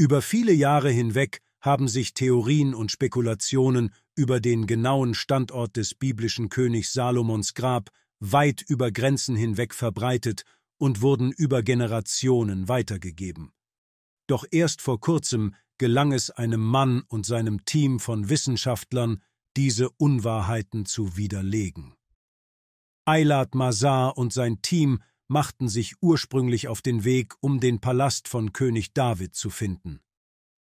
Über viele Jahre hinweg haben sich Theorien und Spekulationen über den genauen Standort des biblischen Königs Salomons Grab weit über Grenzen hinweg verbreitet und wurden über Generationen weitergegeben. Doch erst vor kurzem gelang es einem Mann und seinem Team von Wissenschaftlern, diese Unwahrheiten zu widerlegen. Eilat Mazar und sein Team machten sich ursprünglich auf den Weg, um den Palast von König David zu finden.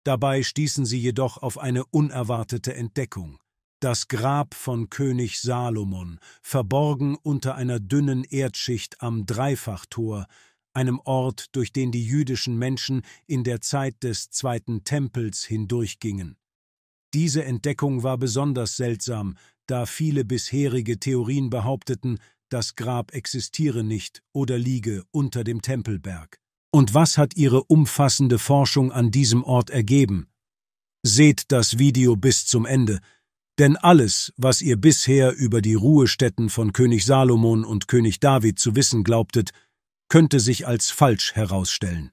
Dabei stießen sie jedoch auf eine unerwartete Entdeckung. Das Grab von König Salomon, verborgen unter einer dünnen Erdschicht am Dreifachtor, einem Ort, durch den die jüdischen Menschen in der Zeit des Zweiten Tempels hindurchgingen. Diese Entdeckung war besonders seltsam, da viele bisherige Theorien behaupteten, das Grab existiere nicht oder liege unter dem Tempelberg. Und was hat ihre umfassende Forschung an diesem Ort ergeben? Seht das Video bis zum Ende, denn alles, was ihr bisher über die Ruhestätten von König Salomon und König David zu wissen glaubtet, könnte sich als falsch herausstellen.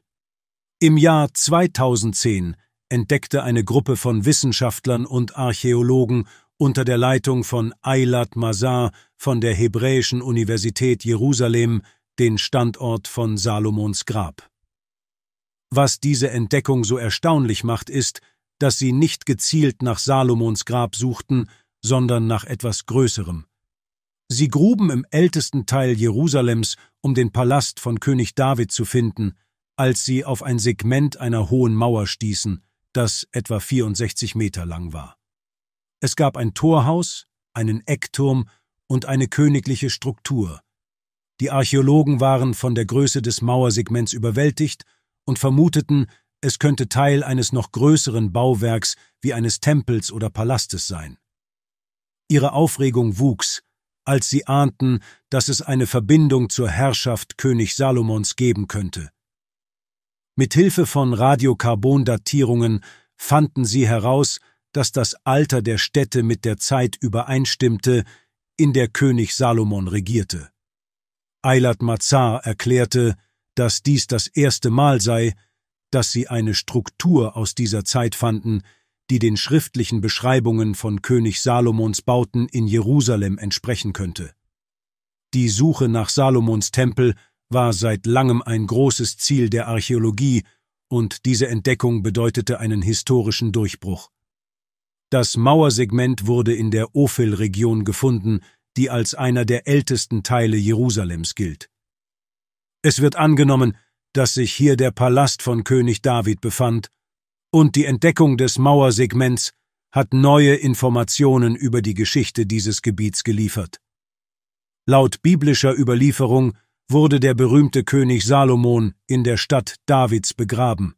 Im Jahr 2010 entdeckte eine Gruppe von Wissenschaftlern und Archäologen unter der Leitung von Eilat Mazar von der Hebräischen Universität Jerusalem den Standort von Salomons Grab. Was diese Entdeckung so erstaunlich macht, ist, dass sie nicht gezielt nach Salomons Grab suchten, sondern nach etwas Größerem. Sie gruben im ältesten Teil Jerusalems, um den Palast von König David zu finden, als sie auf ein Segment einer hohen Mauer stießen, das etwa 64 Meter lang war. Es gab ein Torhaus, einen Eckturm und eine königliche Struktur. Die Archäologen waren von der Größe des Mauersegments überwältigt und vermuteten, es könnte Teil eines noch größeren Bauwerks wie eines Tempels oder Palastes sein. Ihre Aufregung wuchs, als sie ahnten, dass es eine Verbindung zur Herrschaft König Salomons geben könnte. Mit Hilfe von Radiokarbondatierungen fanden sie heraus, dass das Alter der Städte mit der Zeit übereinstimmte, in der König Salomon regierte. Eilat Mazar erklärte, dass dies das erste Mal sei, dass sie eine Struktur aus dieser Zeit fanden, die den schriftlichen Beschreibungen von König Salomons Bauten in Jerusalem entsprechen könnte. Die Suche nach Salomons Tempel war seit langem ein großes Ziel der Archäologie, und diese Entdeckung bedeutete einen historischen Durchbruch. Das Mauersegment wurde in der Ophel-Region gefunden, die als einer der ältesten Teile Jerusalems gilt. Es wird angenommen, dass sich hier der Palast von König David befand, und die Entdeckung des Mauersegments hat neue Informationen über die Geschichte dieses Gebiets geliefert. Laut biblischer Überlieferung wurde der berühmte König Salomon in der Stadt Davids begraben.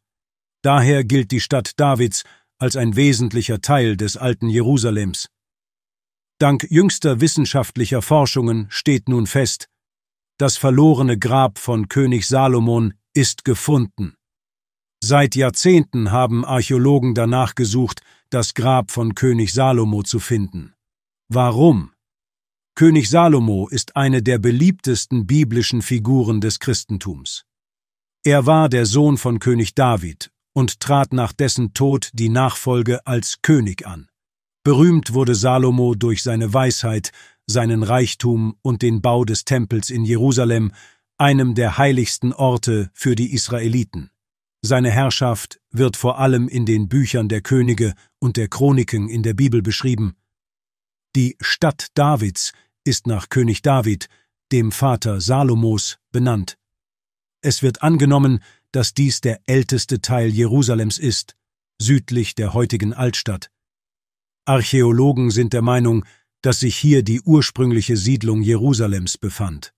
Daher gilt die Stadt Davids als ein wesentlicher Teil des alten Jerusalems. Dank jüngster wissenschaftlicher Forschungen steht nun fest, das verlorene Grab von König Salomon ist gefunden. Seit Jahrzehnten haben Archäologen danach gesucht, das Grab von König Salomo zu finden. Warum? König Salomo ist eine der beliebtesten biblischen Figuren des Christentums. Er war der Sohn von König David und trat nach dessen Tod die Nachfolge als König an. Berühmt wurde Salomo durch seine Weisheit, seinen Reichtum und den Bau des Tempels in Jerusalem, einem der heiligsten Orte für die Israeliten. Seine Herrschaft wird vor allem in den Büchern der Könige und der Chroniken in der Bibel beschrieben. Die Stadt Davids ist nach König David, dem Vater Salomos, benannt. Es wird angenommen, dass dies der älteste Teil Jerusalems ist, südlich der heutigen Altstadt. Archäologen sind der Meinung, dass sich hier die ursprüngliche Siedlung Jerusalems befand.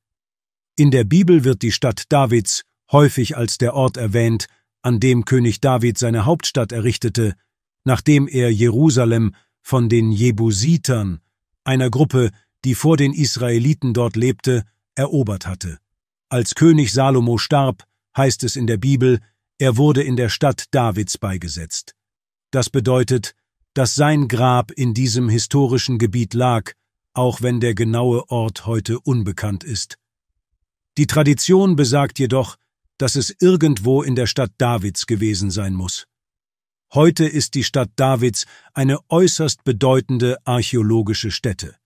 In der Bibel wird die Stadt Davids häufig als der Ort erwähnt, an dem König David seine Hauptstadt errichtete, nachdem er Jerusalem von den Jebusitern, einer Gruppe, die vor den Israeliten dort lebte, erobert hatte. Als König Salomo starb, heißt es in der Bibel, er wurde in der Stadt Davids beigesetzt. Das bedeutet, dass sein Grab in diesem historischen Gebiet lag, auch wenn der genaue Ort heute unbekannt ist. Die Tradition besagt jedoch, dass es irgendwo in der Stadt Davids gewesen sein muss. Heute ist die Stadt Davids eine äußerst bedeutende archäologische Stätte.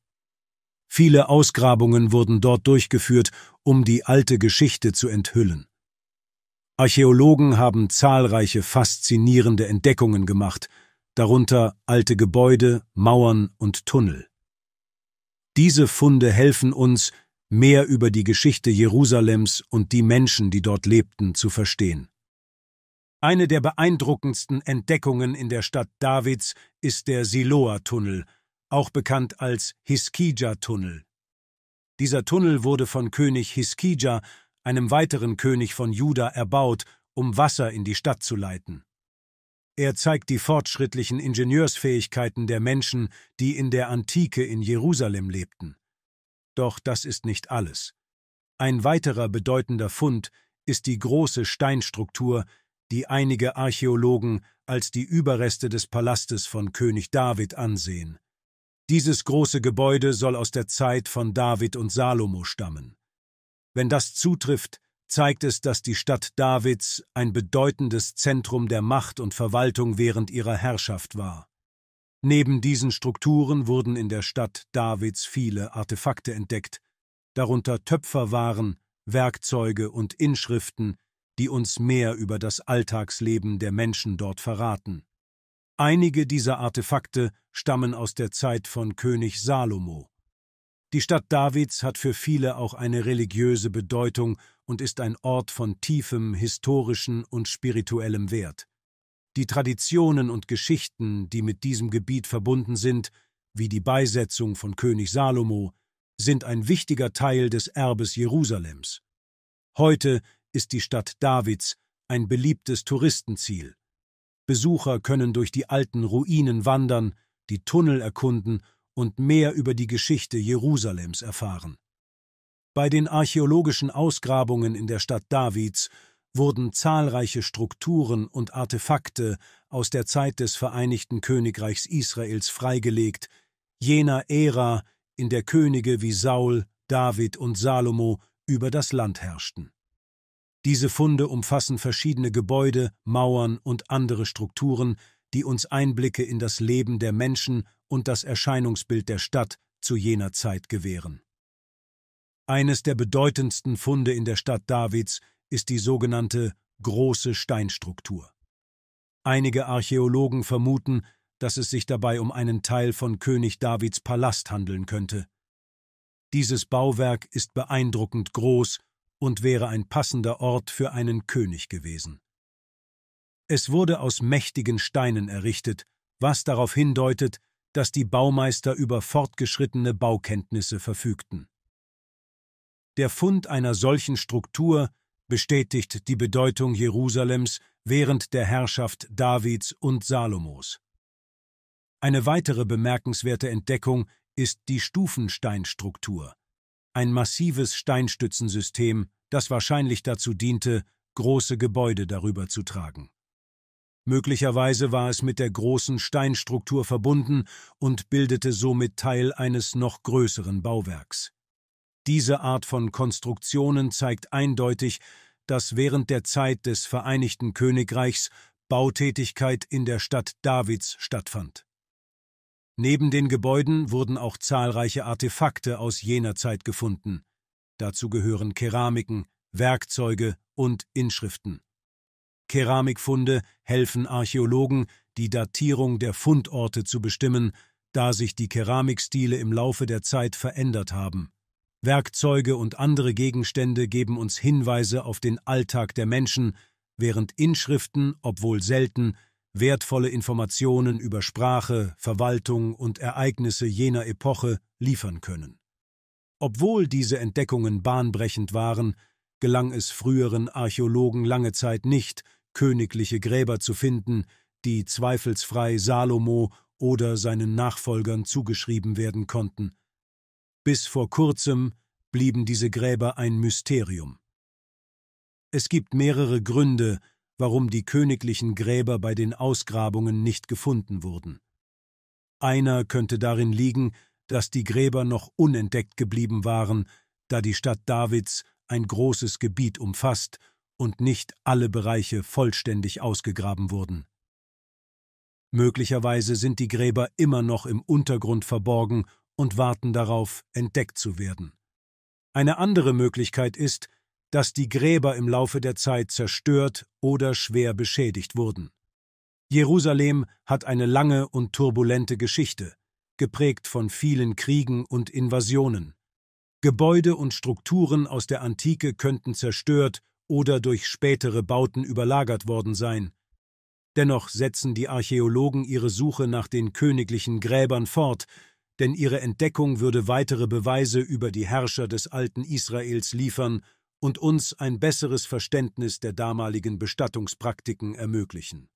Viele Ausgrabungen wurden dort durchgeführt, um die alte Geschichte zu enthüllen. Archäologen haben zahlreiche faszinierende Entdeckungen gemacht, darunter alte Gebäude, Mauern und Tunnel. Diese Funde helfen uns, mehr über die Geschichte Jerusalems und die Menschen, die dort lebten, zu verstehen. Eine der beeindruckendsten Entdeckungen in der Stadt Davids ist der Siloa-Tunnel, auch bekannt als Hiskija-Tunnel. Dieser Tunnel wurde von König Hiskija einem weiteren König von Juda, erbaut, um Wasser in die Stadt zu leiten. Er zeigt die fortschrittlichen Ingenieursfähigkeiten der Menschen, die in der Antike in Jerusalem lebten. Doch das ist nicht alles. Ein weiterer bedeutender Fund ist die große Steinstruktur, die einige Archäologen als die Überreste des Palastes von König David ansehen. Dieses große Gebäude soll aus der Zeit von David und Salomo stammen. Wenn das zutrifft, zeigt es, dass die Stadt Davids ein bedeutendes Zentrum der Macht und Verwaltung während ihrer Herrschaft war. Neben diesen Strukturen wurden in der Stadt Davids viele Artefakte entdeckt, darunter Töpferwaren, Werkzeuge und Inschriften, die uns mehr über das Alltagsleben der Menschen dort verraten. Einige dieser Artefakte stammen aus der Zeit von König Salomo. Die Stadt Davids hat für viele auch eine religiöse Bedeutung und ist ein Ort von tiefem historischen und spirituellem Wert. Die Traditionen und Geschichten, die mit diesem Gebiet verbunden sind, wie die Beisetzung von König Salomo, sind ein wichtiger Teil des Erbes Jerusalems. Heute ist die Stadt Davids ein beliebtes Touristenziel. Besucher können durch die alten Ruinen wandern, die Tunnel erkunden und mehr über die Geschichte Jerusalems erfahren. Bei den archäologischen Ausgrabungen in der Stadt Davids wurden zahlreiche Strukturen und Artefakte aus der Zeit des Vereinigten Königreichs Israels freigelegt, jener Ära, in der Könige wie Saul, David und Salomo über das Land herrschten. Diese Funde umfassen verschiedene Gebäude, Mauern und andere Strukturen, die uns Einblicke in das Leben der Menschen und das Erscheinungsbild der Stadt zu jener Zeit gewähren. Eines der bedeutendsten Funde in der Stadt Davids ist die sogenannte große Steinstruktur. Einige Archäologen vermuten, dass es sich dabei um einen Teil von König Davids Palast handeln könnte. Dieses Bauwerk ist beeindruckend groß und wäre ein passender Ort für einen König gewesen. Es wurde aus mächtigen Steinen errichtet, was darauf hindeutet, dass die Baumeister über fortgeschrittene Baukenntnisse verfügten. Der Fund einer solchen Struktur bestätigt die Bedeutung Jerusalems während der Herrschaft Davids und Salomos. Eine weitere bemerkenswerte Entdeckung ist die Stufensteinstruktur, ein massives Steinstützensystem, das wahrscheinlich dazu diente, große Gebäude darüber zu tragen. Möglicherweise war es mit der großen Steinstruktur verbunden und bildete somit Teil eines noch größeren Bauwerks. Diese Art von Konstruktionen zeigt eindeutig, dass während der Zeit des Vereinigten Königreichs Bautätigkeit in der Stadt Davids stattfand. Neben den Gebäuden wurden auch zahlreiche Artefakte aus jener Zeit gefunden. Dazu gehören Keramiken, Werkzeuge und Inschriften. Keramikfunde helfen Archäologen, die Datierung der Fundorte zu bestimmen, da sich die Keramikstile im Laufe der Zeit verändert haben. Werkzeuge und andere Gegenstände geben uns Hinweise auf den Alltag der Menschen, während Inschriften, obwohl selten, wertvolle Informationen über Sprache, Verwaltung und Ereignisse jener Epoche liefern können. Obwohl diese Entdeckungen bahnbrechend waren, gelang es früheren Archäologen lange Zeit nicht, königliche Gräber zu finden, die zweifelsfrei Salomo oder seinen Nachfolgern zugeschrieben werden konnten. Bis vor kurzem blieben diese Gräber ein Mysterium. Es gibt mehrere Gründe, warum die königlichen Gräber bei den Ausgrabungen nicht gefunden wurden. Einer könnte darin liegen, dass die Gräber noch unentdeckt geblieben waren, da die Stadt Davids ein großes Gebiet umfasst und nicht alle Bereiche vollständig ausgegraben wurden. Möglicherweise sind die Gräber immer noch im Untergrund verborgen und warten darauf, entdeckt zu werden. Eine andere Möglichkeit ist, dass die Gräber im Laufe der Zeit zerstört oder schwer beschädigt wurden. Jerusalem hat eine lange und turbulente Geschichte, geprägt von vielen Kriegen und Invasionen. Gebäude und Strukturen aus der Antike könnten zerstört oder durch spätere Bauten überlagert worden sein. Dennoch setzen die Archäologen ihre Suche nach den königlichen Gräbern fort, denn ihre Entdeckung würde weitere Beweise über die Herrscher des alten Israels liefern und uns ein besseres Verständnis der damaligen Bestattungspraktiken ermöglichen.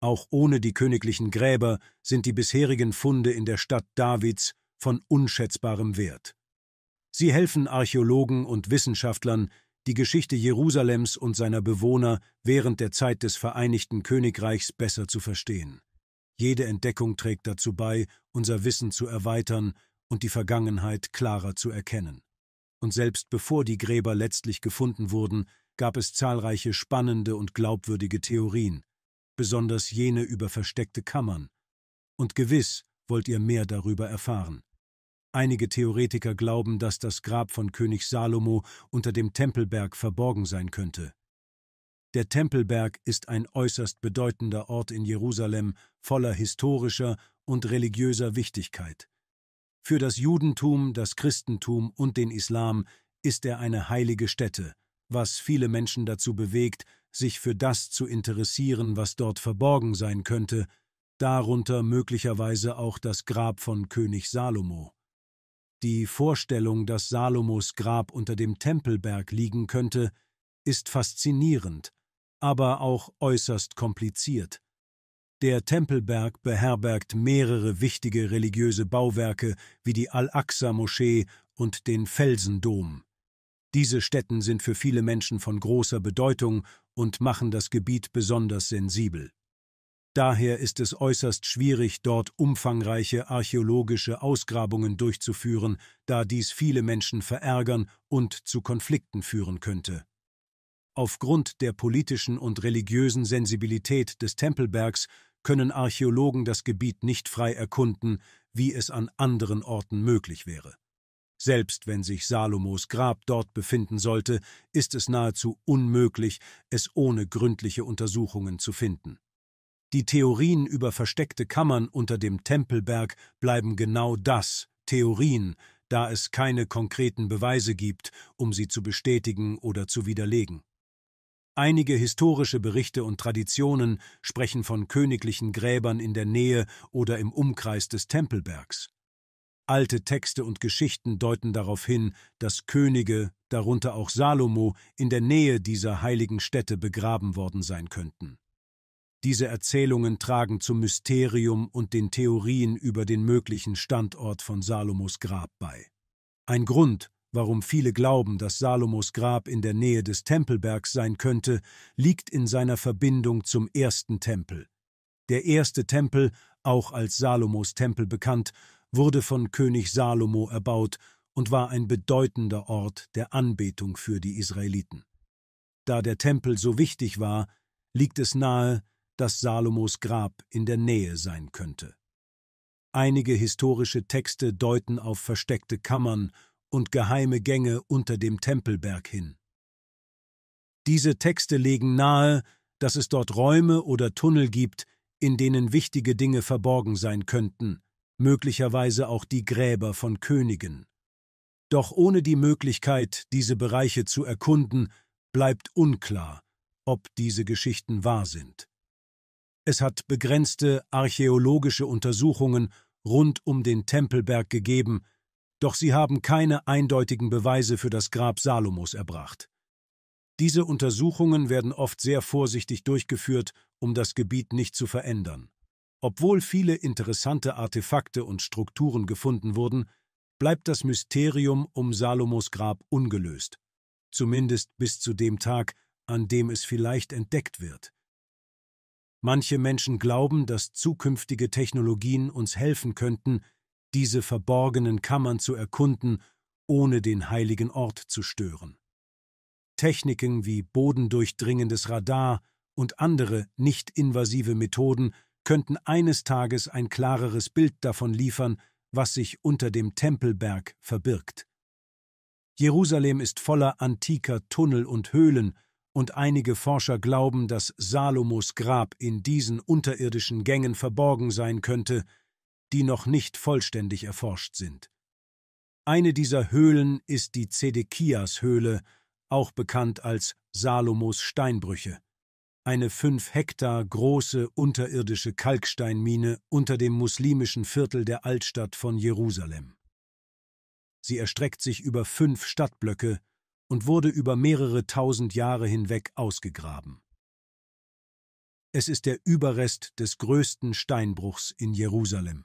Auch ohne die königlichen Gräber sind die bisherigen Funde in der Stadt Davids von unschätzbarem Wert. Sie helfen Archäologen und Wissenschaftlern, die Geschichte Jerusalems und seiner Bewohner während der Zeit des Vereinigten Königreichs besser zu verstehen. Jede Entdeckung trägt dazu bei, unser Wissen zu erweitern und die Vergangenheit klarer zu erkennen. Und selbst bevor die Gräber letztlich gefunden wurden, gab es zahlreiche spannende und glaubwürdige Theorien, besonders jene über versteckte Kammern. Und gewiss wollt ihr mehr darüber erfahren. Einige Theoretiker glauben, dass das Grab von König Salomo unter dem Tempelberg verborgen sein könnte. Der Tempelberg ist ein äußerst bedeutender Ort in Jerusalem voller historischer und religiöser Wichtigkeit. Für das Judentum, das Christentum und den Islam ist er eine heilige Stätte, was viele Menschen dazu bewegt, sich für das zu interessieren, was dort verborgen sein könnte, darunter möglicherweise auch das Grab von König Salomo. Die Vorstellung, dass Salomos Grab unter dem Tempelberg liegen könnte, ist faszinierend, aber auch äußerst kompliziert. Der Tempelberg beherbergt mehrere wichtige religiöse Bauwerke wie die Al-Aqsa-Moschee und den Felsendom. Diese Stätten sind für viele Menschen von großer Bedeutung und machen das Gebiet besonders sensibel. Daher ist es äußerst schwierig, dort umfangreiche archäologische Ausgrabungen durchzuführen, da dies viele Menschen verärgern und zu Konflikten führen könnte. Aufgrund der politischen und religiösen Sensibilität des Tempelbergs können Archäologen das Gebiet nicht frei erkunden, wie es an anderen Orten möglich wäre. Selbst wenn sich Salomos Grab dort befinden sollte, ist es nahezu unmöglich, es ohne gründliche Untersuchungen zu finden. Die Theorien über versteckte Kammern unter dem Tempelberg bleiben genau das, Theorien, da es keine konkreten Beweise gibt, um sie zu bestätigen oder zu widerlegen. Einige historische Berichte und Traditionen sprechen von königlichen Gräbern in der Nähe oder im Umkreis des Tempelbergs. Alte Texte und Geschichten deuten darauf hin, dass Könige, darunter auch Salomo, in der Nähe dieser heiligen Stätte begraben worden sein könnten. Diese Erzählungen tragen zum Mysterium und den Theorien über den möglichen Standort von Salomos Grab bei. Ein Grund, warum viele glauben, dass Salomos Grab in der Nähe des Tempelbergs sein könnte, liegt in seiner Verbindung zum ersten Tempel. Der erste Tempel, auch als Salomos Tempel bekannt, wurde von König Salomo erbaut und war ein bedeutender Ort der Anbetung für die Israeliten. Da der Tempel so wichtig war, liegt es nahe, dass Salomos Grab in der Nähe sein könnte. Einige historische Texte deuten auf versteckte Kammern und geheime Gänge unter dem Tempelberg hin. Diese Texte legen nahe, dass es dort Räume oder Tunnel gibt, in denen wichtige Dinge verborgen sein könnten, möglicherweise auch die Gräber von Königen. Doch ohne die Möglichkeit, diese Bereiche zu erkunden, bleibt unklar, ob diese Geschichten wahr sind. Es hat begrenzte archäologische Untersuchungen rund um den Tempelberg gegeben, doch sie haben keine eindeutigen Beweise für das Grab Salomos erbracht. Diese Untersuchungen werden oft sehr vorsichtig durchgeführt, um das Gebiet nicht zu verändern. Obwohl viele interessante Artefakte und Strukturen gefunden wurden, bleibt das Mysterium um Salomos Grab ungelöst, zumindest bis zu dem Tag, an dem es vielleicht entdeckt wird. Manche Menschen glauben, dass zukünftige Technologien uns helfen könnten, diese verborgenen Kammern zu erkunden, ohne den heiligen Ort zu stören. Techniken wie bodendurchdringendes Radar und andere nicht-invasive Methoden könnten eines Tages ein klareres Bild davon liefern, was sich unter dem Tempelberg verbirgt. Jerusalem ist voller antiker Tunnel und Höhlen, und einige Forscher glauben, dass Salomos Grab in diesen unterirdischen Gängen verborgen sein könnte, die noch nicht vollständig erforscht sind. Eine dieser Höhlen ist die Zedekias-Höhle, auch bekannt als Salomos Steinbrüche, eine fünf Hektar große unterirdische Kalksteinmine unter dem muslimischen Viertel der Altstadt von Jerusalem. Sie erstreckt sich über fünf Stadtblöcke, und wurde über mehrere tausend Jahre hinweg ausgegraben. Es ist der Überrest des größten Steinbruchs in Jerusalem.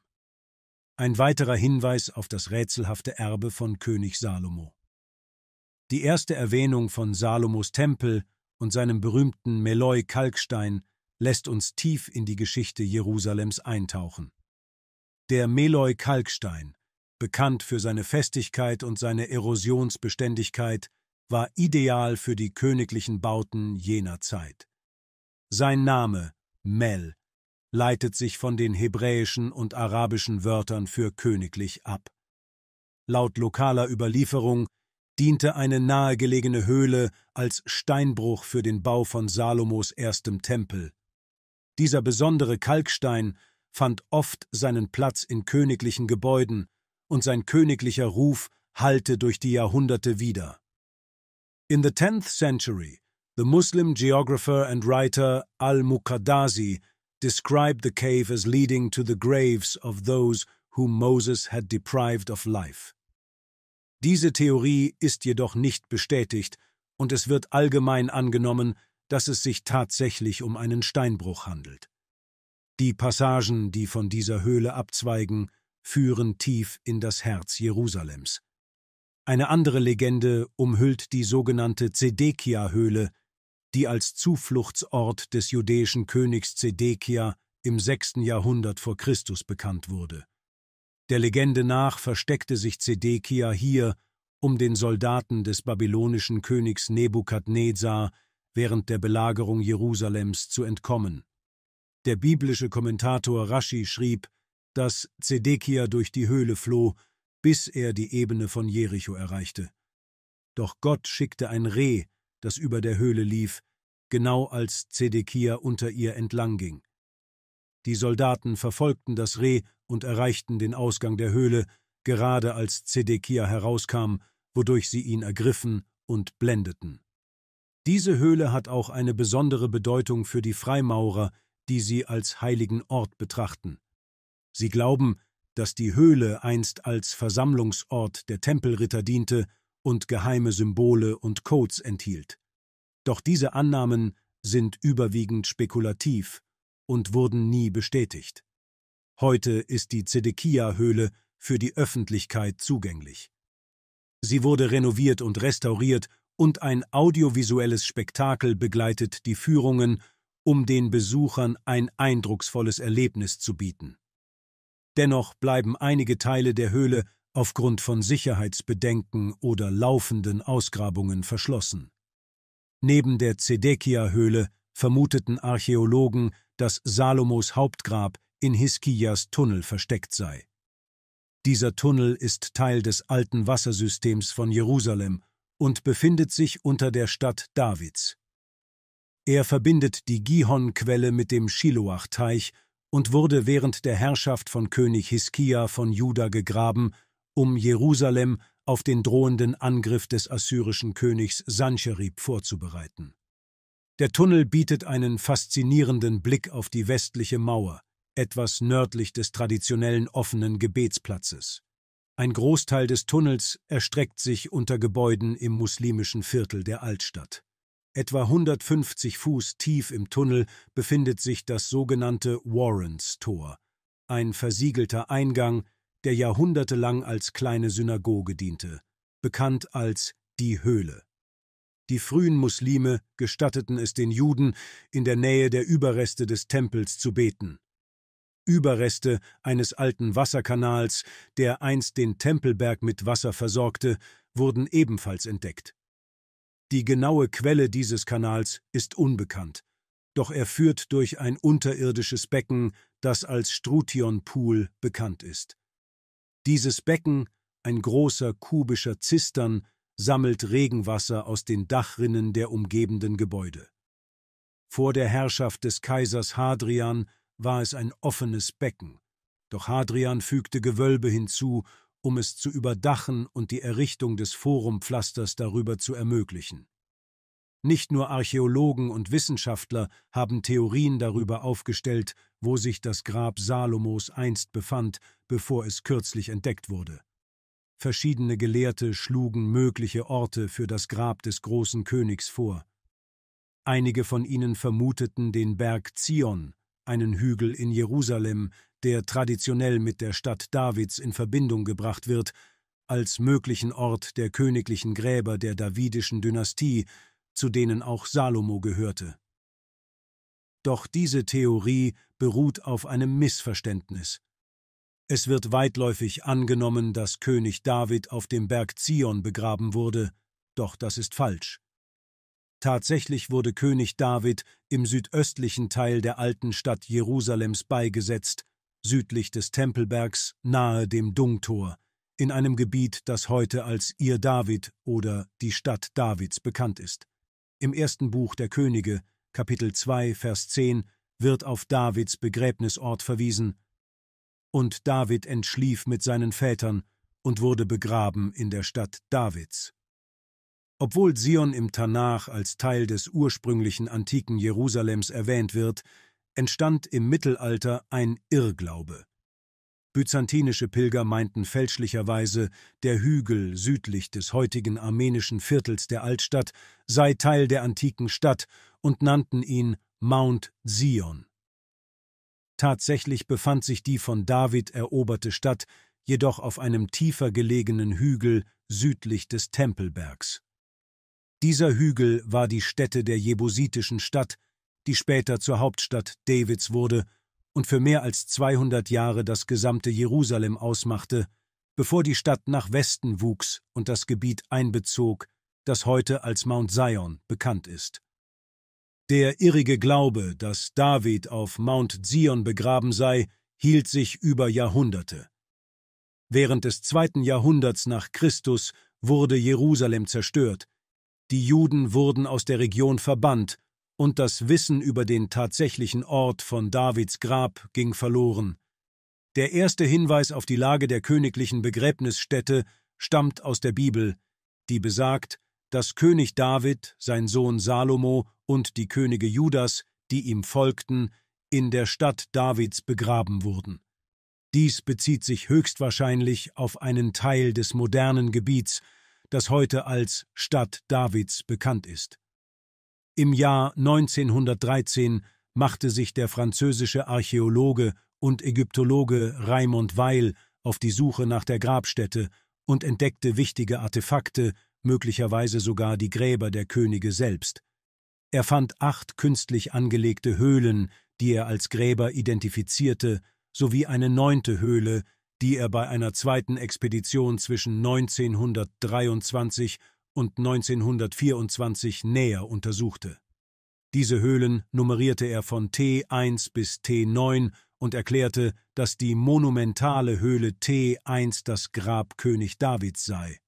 Ein weiterer Hinweis auf das rätselhafte Erbe von König Salomo. Die erste Erwähnung von Salomos Tempel und seinem berühmten Meloi-Kalkstein lässt uns tief in die Geschichte Jerusalems eintauchen. Der Meloi-Kalkstein, bekannt für seine Festigkeit und seine Erosionsbeständigkeit, war ideal für die königlichen Bauten jener Zeit. Sein Name, Mel, leitet sich von den hebräischen und arabischen Wörtern für königlich ab. Laut lokaler Überlieferung diente eine nahegelegene Höhle als Steinbruch für den Bau von Salomos erstem Tempel. Dieser besondere Kalkstein fand oft seinen Platz in königlichen Gebäuden, und sein königlicher Ruf hallte durch die Jahrhunderte wieder. In the 10th century, the Muslim geographer and writer Al-Muqaddazi described the cave as leading to the graves of those whom Moses had deprived of life. Diese Theorie ist jedoch nicht bestätigt und es wird allgemein angenommen, dass es sich tatsächlich um einen Steinbruch handelt. Die Passagen, die von dieser Höhle abzweigen, führen tief in das Herz Jerusalems. Eine andere Legende umhüllt die sogenannte Zedekia-Höhle, die als Zufluchtsort des judäischen Königs Zedekia im 6. Jahrhundert vor Christus bekannt wurde. Der Legende nach versteckte sich Zedekia hier, um den Soldaten des babylonischen Königs Nebukadnezar während der Belagerung Jerusalems zu entkommen. Der biblische Kommentator Rashi schrieb, dass Zedekia durch die Höhle floh, bis er die Ebene von Jericho erreichte. Doch Gott schickte ein Reh, das über der Höhle lief, genau als Zedekia unter ihr entlang ging. Die Soldaten verfolgten das Reh und erreichten den Ausgang der Höhle, gerade als Zedekia herauskam, wodurch sie ihn ergriffen und blendeten. Diese Höhle hat auch eine besondere Bedeutung für die Freimaurer, die sie als heiligen Ort betrachten. Sie glauben, dass die Höhle einst als Versammlungsort der Tempelritter diente und geheime Symbole und Codes enthielt. Doch diese Annahmen sind überwiegend spekulativ und wurden nie bestätigt. Heute ist die Zedekia-Höhle für die Öffentlichkeit zugänglich. Sie wurde renoviert und restauriert und ein audiovisuelles Spektakel begleitet die Führungen, um den Besuchern ein eindrucksvolles Erlebnis zu bieten. Dennoch bleiben einige Teile der Höhle aufgrund von Sicherheitsbedenken oder laufenden Ausgrabungen verschlossen. Neben der Zedekia-Höhle vermuteten Archäologen, dass Salomos Hauptgrab in Hiskias Tunnel versteckt sei. Dieser Tunnel ist Teil des alten Wassersystems von Jerusalem und befindet sich unter der Stadt Davids. Er verbindet die Gihon-Quelle mit dem Shiloach-Teich und wurde während der Herrschaft von König Hiskia von Juda gegraben, um Jerusalem auf den drohenden Angriff des assyrischen Königs Sancherib vorzubereiten. Der Tunnel bietet einen faszinierenden Blick auf die westliche Mauer, etwas nördlich des traditionellen offenen Gebetsplatzes. Ein Großteil des Tunnels erstreckt sich unter Gebäuden im muslimischen Viertel der Altstadt. Etwa 150 Fuß tief im Tunnel befindet sich das sogenannte Warrens Tor, ein versiegelter Eingang, der jahrhundertelang als kleine Synagoge diente, bekannt als die Höhle. Die frühen Muslime gestatteten es den Juden, in der Nähe der Überreste des Tempels zu beten. Überreste eines alten Wasserkanals, der einst den Tempelberg mit Wasser versorgte, wurden ebenfalls entdeckt. Die genaue Quelle dieses Kanals ist unbekannt, doch er führt durch ein unterirdisches Becken, das als Strution Pool bekannt ist. Dieses Becken, ein großer kubischer Zistern, sammelt Regenwasser aus den Dachrinnen der umgebenden Gebäude. Vor der Herrschaft des Kaisers Hadrian war es ein offenes Becken, doch Hadrian fügte Gewölbe hinzu um es zu überdachen und die Errichtung des Forumpflasters darüber zu ermöglichen. Nicht nur Archäologen und Wissenschaftler haben Theorien darüber aufgestellt, wo sich das Grab Salomos einst befand, bevor es kürzlich entdeckt wurde. Verschiedene Gelehrte schlugen mögliche Orte für das Grab des großen Königs vor. Einige von ihnen vermuteten den Berg Zion, einen Hügel in Jerusalem, der traditionell mit der Stadt Davids in Verbindung gebracht wird, als möglichen Ort der königlichen Gräber der davidischen Dynastie, zu denen auch Salomo gehörte. Doch diese Theorie beruht auf einem Missverständnis. Es wird weitläufig angenommen, dass König David auf dem Berg Zion begraben wurde, doch das ist falsch. Tatsächlich wurde König David im südöstlichen Teil der alten Stadt Jerusalems beigesetzt südlich des Tempelbergs nahe dem Dungtor, in einem Gebiet, das heute als Ihr David oder die Stadt Davids bekannt ist. Im ersten Buch der Könige, Kapitel 2, Vers 10, wird auf Davids Begräbnisort verwiesen. Und David entschlief mit seinen Vätern und wurde begraben in der Stadt Davids. Obwohl Sion im Tanach als Teil des ursprünglichen antiken Jerusalems erwähnt wird, entstand im Mittelalter ein Irrglaube. Byzantinische Pilger meinten fälschlicherweise, der Hügel südlich des heutigen armenischen Viertels der Altstadt sei Teil der antiken Stadt und nannten ihn Mount Zion. Tatsächlich befand sich die von David eroberte Stadt jedoch auf einem tiefer gelegenen Hügel südlich des Tempelbergs. Dieser Hügel war die Stätte der jebusitischen Stadt die später zur Hauptstadt Davids wurde und für mehr als 200 Jahre das gesamte Jerusalem ausmachte, bevor die Stadt nach Westen wuchs und das Gebiet einbezog, das heute als Mount Zion bekannt ist. Der irrige Glaube, dass David auf Mount Zion begraben sei, hielt sich über Jahrhunderte. Während des zweiten Jahrhunderts nach Christus wurde Jerusalem zerstört, die Juden wurden aus der Region verbannt und das Wissen über den tatsächlichen Ort von Davids Grab ging verloren. Der erste Hinweis auf die Lage der königlichen Begräbnisstätte stammt aus der Bibel, die besagt, dass König David, sein Sohn Salomo und die Könige Judas, die ihm folgten, in der Stadt Davids begraben wurden. Dies bezieht sich höchstwahrscheinlich auf einen Teil des modernen Gebiets, das heute als Stadt Davids bekannt ist. Im Jahr 1913 machte sich der französische Archäologe und Ägyptologe Raimond Weil auf die Suche nach der Grabstätte und entdeckte wichtige Artefakte, möglicherweise sogar die Gräber der Könige selbst. Er fand acht künstlich angelegte Höhlen, die er als Gräber identifizierte, sowie eine neunte Höhle, die er bei einer zweiten Expedition zwischen 1923 und 1924 näher untersuchte. Diese Höhlen nummerierte er von T1 bis T9 und erklärte, dass die monumentale Höhle T1 das Grab König Davids sei.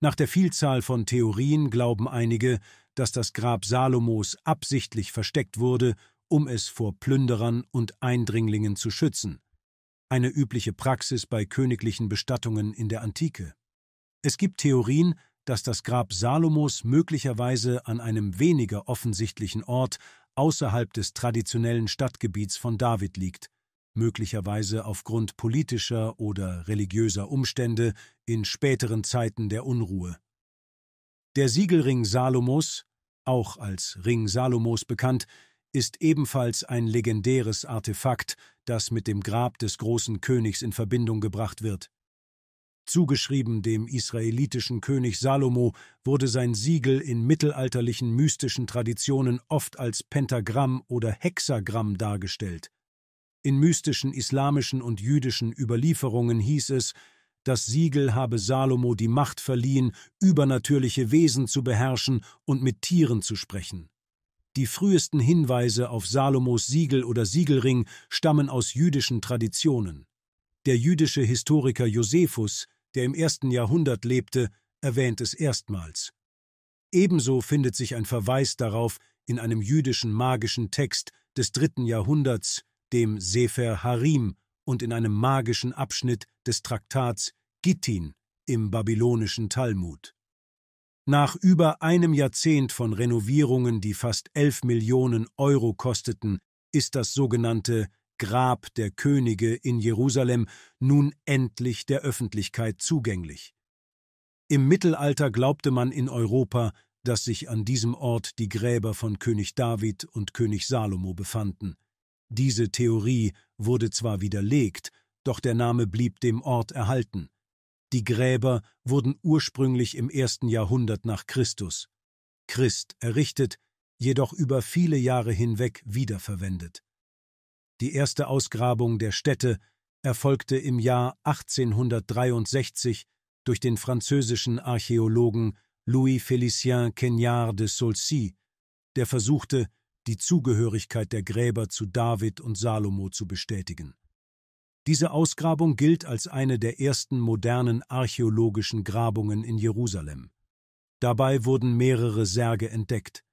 Nach der Vielzahl von Theorien glauben einige, dass das Grab Salomos absichtlich versteckt wurde, um es vor Plünderern und Eindringlingen zu schützen, eine übliche Praxis bei königlichen Bestattungen in der Antike. Es gibt Theorien, dass das Grab Salomos möglicherweise an einem weniger offensichtlichen Ort außerhalb des traditionellen Stadtgebiets von David liegt, möglicherweise aufgrund politischer oder religiöser Umstände in späteren Zeiten der Unruhe. Der Siegelring Salomos, auch als Ring Salomos bekannt, ist ebenfalls ein legendäres Artefakt, das mit dem Grab des großen Königs in Verbindung gebracht wird. Zugeschrieben dem israelitischen König Salomo wurde sein Siegel in mittelalterlichen mystischen Traditionen oft als Pentagramm oder Hexagramm dargestellt. In mystischen islamischen und jüdischen Überlieferungen hieß es, das Siegel habe Salomo die Macht verliehen, übernatürliche Wesen zu beherrschen und mit Tieren zu sprechen. Die frühesten Hinweise auf Salomos Siegel oder Siegelring stammen aus jüdischen Traditionen. Der jüdische Historiker Josephus der im ersten Jahrhundert lebte, erwähnt es erstmals. Ebenso findet sich ein Verweis darauf in einem jüdischen magischen Text des dritten Jahrhunderts, dem Sefer Harim, und in einem magischen Abschnitt des Traktats Gittin im babylonischen Talmud. Nach über einem Jahrzehnt von Renovierungen, die fast elf Millionen Euro kosteten, ist das sogenannte Grab der Könige in Jerusalem nun endlich der Öffentlichkeit zugänglich. Im Mittelalter glaubte man in Europa, dass sich an diesem Ort die Gräber von König David und König Salomo befanden. Diese Theorie wurde zwar widerlegt, doch der Name blieb dem Ort erhalten. Die Gräber wurden ursprünglich im ersten Jahrhundert nach Christus, Christ errichtet, jedoch über viele Jahre hinweg wiederverwendet. Die erste Ausgrabung der Städte erfolgte im Jahr 1863 durch den französischen Archäologen Louis-Félicien Kenyard de Saulcy, der versuchte, die Zugehörigkeit der Gräber zu David und Salomo zu bestätigen. Diese Ausgrabung gilt als eine der ersten modernen archäologischen Grabungen in Jerusalem. Dabei wurden mehrere Särge entdeckt.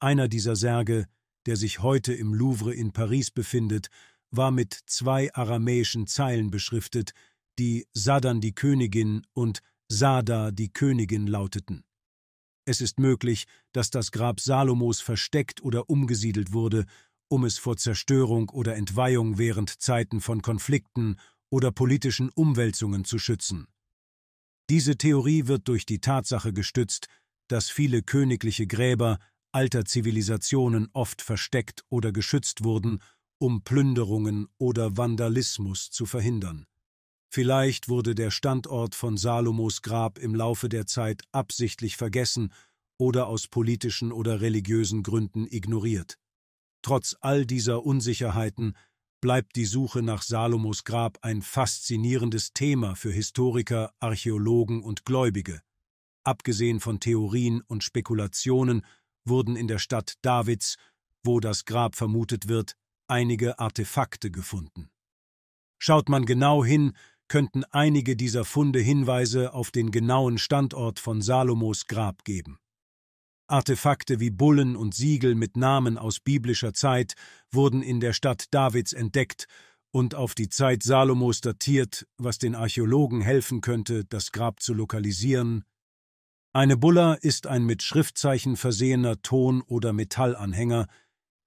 Einer dieser Särge der sich heute im Louvre in Paris befindet, war mit zwei aramäischen Zeilen beschriftet, die Sadan die Königin und Sada die Königin lauteten. Es ist möglich, dass das Grab Salomos versteckt oder umgesiedelt wurde, um es vor Zerstörung oder Entweihung während Zeiten von Konflikten oder politischen Umwälzungen zu schützen. Diese Theorie wird durch die Tatsache gestützt, dass viele königliche Gräber alter Zivilisationen oft versteckt oder geschützt wurden, um Plünderungen oder Vandalismus zu verhindern. Vielleicht wurde der Standort von Salomos Grab im Laufe der Zeit absichtlich vergessen oder aus politischen oder religiösen Gründen ignoriert. Trotz all dieser Unsicherheiten bleibt die Suche nach Salomos Grab ein faszinierendes Thema für Historiker, Archäologen und Gläubige. Abgesehen von Theorien und Spekulationen wurden in der Stadt Davids, wo das Grab vermutet wird, einige Artefakte gefunden. Schaut man genau hin, könnten einige dieser Funde Hinweise auf den genauen Standort von Salomos Grab geben. Artefakte wie Bullen und Siegel mit Namen aus biblischer Zeit wurden in der Stadt Davids entdeckt und auf die Zeit Salomos datiert, was den Archäologen helfen könnte, das Grab zu lokalisieren eine Bulla ist ein mit Schriftzeichen versehener Ton- oder Metallanhänger,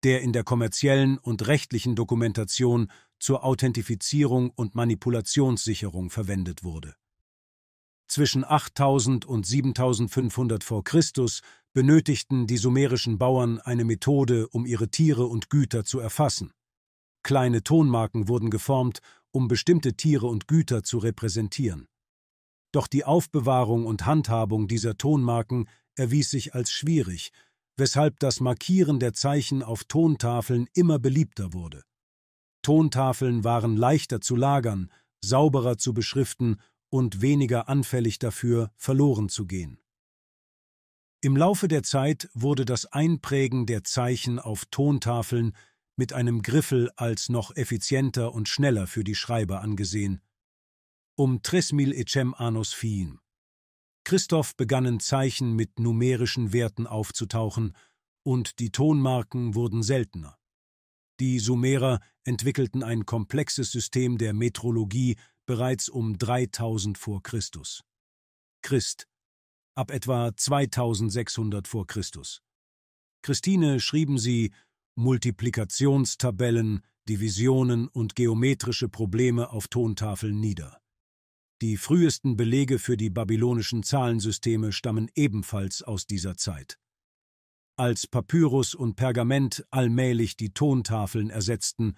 der in der kommerziellen und rechtlichen Dokumentation zur Authentifizierung und Manipulationssicherung verwendet wurde. Zwischen 8000 und 7500 v. Chr. benötigten die sumerischen Bauern eine Methode, um ihre Tiere und Güter zu erfassen. Kleine Tonmarken wurden geformt, um bestimmte Tiere und Güter zu repräsentieren. Doch die Aufbewahrung und Handhabung dieser Tonmarken erwies sich als schwierig, weshalb das Markieren der Zeichen auf Tontafeln immer beliebter wurde. Tontafeln waren leichter zu lagern, sauberer zu beschriften und weniger anfällig dafür, verloren zu gehen. Im Laufe der Zeit wurde das Einprägen der Zeichen auf Tontafeln mit einem Griffel als noch effizienter und schneller für die Schreiber angesehen, um 3000 ecem anus fiim. Christoph begannen Zeichen mit numerischen Werten aufzutauchen und die Tonmarken wurden seltener. Die Sumerer entwickelten ein komplexes System der Metrologie bereits um 3000 vor Christus. Christ, ab etwa 2600 vor Christus. Christine schrieben sie Multiplikationstabellen, Divisionen und geometrische Probleme auf Tontafeln nieder. Die frühesten Belege für die babylonischen Zahlensysteme stammen ebenfalls aus dieser Zeit. Als Papyrus und Pergament allmählich die Tontafeln ersetzten,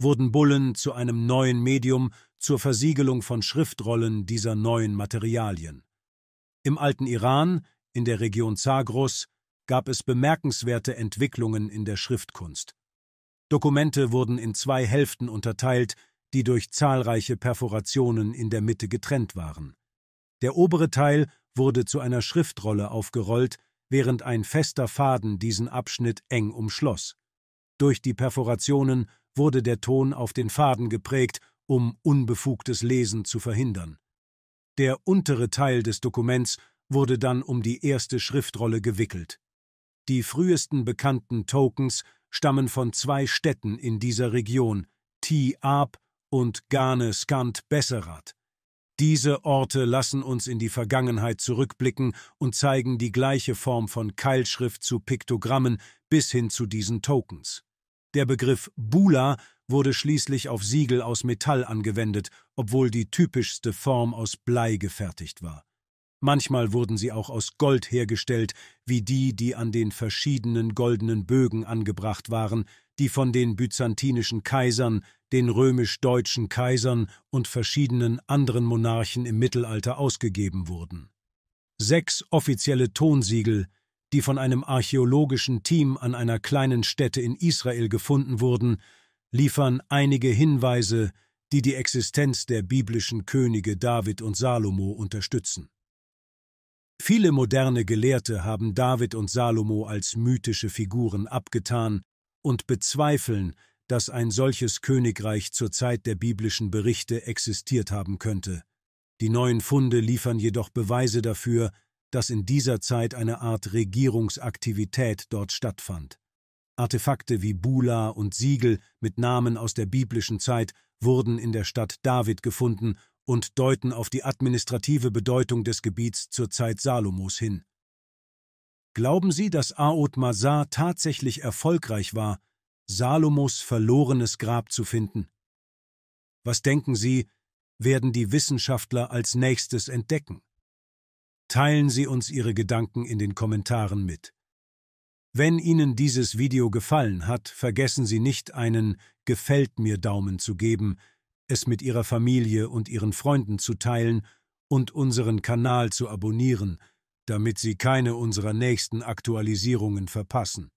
wurden Bullen zu einem neuen Medium zur Versiegelung von Schriftrollen dieser neuen Materialien. Im alten Iran, in der Region Zagros, gab es bemerkenswerte Entwicklungen in der Schriftkunst. Dokumente wurden in zwei Hälften unterteilt, die durch zahlreiche Perforationen in der Mitte getrennt waren. Der obere Teil wurde zu einer Schriftrolle aufgerollt, während ein fester Faden diesen Abschnitt eng umschloss. Durch die Perforationen wurde der Ton auf den Faden geprägt, um unbefugtes Lesen zu verhindern. Der untere Teil des Dokuments wurde dann um die erste Schriftrolle gewickelt. Die frühesten bekannten Tokens stammen von zwei Städten in dieser Region, T-Arp und Gane Skant Besserat. Diese Orte lassen uns in die Vergangenheit zurückblicken und zeigen die gleiche Form von Keilschrift zu Piktogrammen bis hin zu diesen Tokens. Der Begriff Bula wurde schließlich auf Siegel aus Metall angewendet, obwohl die typischste Form aus Blei gefertigt war. Manchmal wurden sie auch aus Gold hergestellt, wie die, die an den verschiedenen goldenen Bögen angebracht waren, die von den byzantinischen Kaisern, den römisch-deutschen Kaisern und verschiedenen anderen Monarchen im Mittelalter ausgegeben wurden. Sechs offizielle Tonsiegel, die von einem archäologischen Team an einer kleinen Stätte in Israel gefunden wurden, liefern einige Hinweise, die die Existenz der biblischen Könige David und Salomo unterstützen. Viele moderne Gelehrte haben David und Salomo als mythische Figuren abgetan, und bezweifeln, dass ein solches Königreich zur Zeit der biblischen Berichte existiert haben könnte. Die neuen Funde liefern jedoch Beweise dafür, dass in dieser Zeit eine Art Regierungsaktivität dort stattfand. Artefakte wie Bula und Siegel mit Namen aus der biblischen Zeit wurden in der Stadt David gefunden und deuten auf die administrative Bedeutung des Gebiets zur Zeit Salomos hin. Glauben Sie, dass Aod Mazar tatsächlich erfolgreich war, Salomos verlorenes Grab zu finden? Was denken Sie, werden die Wissenschaftler als nächstes entdecken? Teilen Sie uns Ihre Gedanken in den Kommentaren mit. Wenn Ihnen dieses Video gefallen hat, vergessen Sie nicht, einen Gefällt mir Daumen zu geben, es mit Ihrer Familie und Ihren Freunden zu teilen und unseren Kanal zu abonnieren – damit Sie keine unserer nächsten Aktualisierungen verpassen.